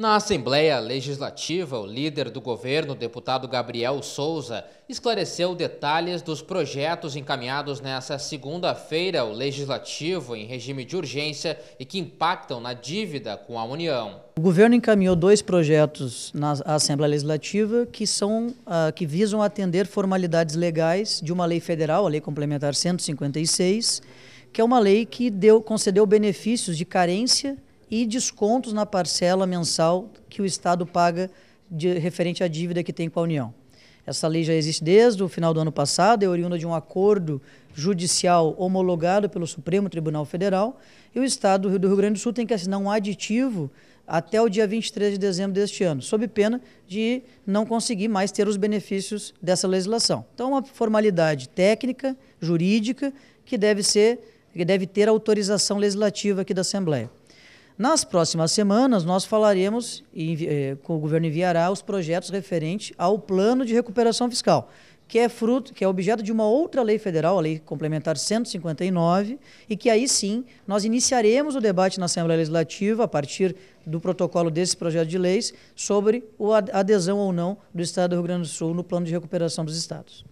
Na Assembleia Legislativa, o líder do governo, deputado Gabriel Souza, esclareceu detalhes dos projetos encaminhados nesta segunda-feira ao Legislativo em regime de urgência e que impactam na dívida com a União. O governo encaminhou dois projetos na Assembleia Legislativa que, são, ah, que visam atender formalidades legais de uma lei federal, a Lei Complementar 156, que é uma lei que deu, concedeu benefícios de carência e descontos na parcela mensal que o Estado paga de, referente à dívida que tem com a União. Essa lei já existe desde o final do ano passado, é oriunda de um acordo judicial homologado pelo Supremo Tribunal Federal, e o Estado do Rio Grande do Sul tem que assinar um aditivo até o dia 23 de dezembro deste ano, sob pena de não conseguir mais ter os benefícios dessa legislação. Então, é uma formalidade técnica, jurídica, que deve ser que deve ter autorização legislativa aqui da Assembleia. Nas próximas semanas, nós falaremos, e, eh, o governo enviará os projetos referentes ao plano de recuperação fiscal, que é fruto, que é objeto de uma outra lei federal, a Lei Complementar 159, e que aí sim nós iniciaremos o debate na Assembleia Legislativa a partir do protocolo desse projeto de leis sobre a adesão ou não do Estado do Rio Grande do Sul no plano de recuperação dos estados.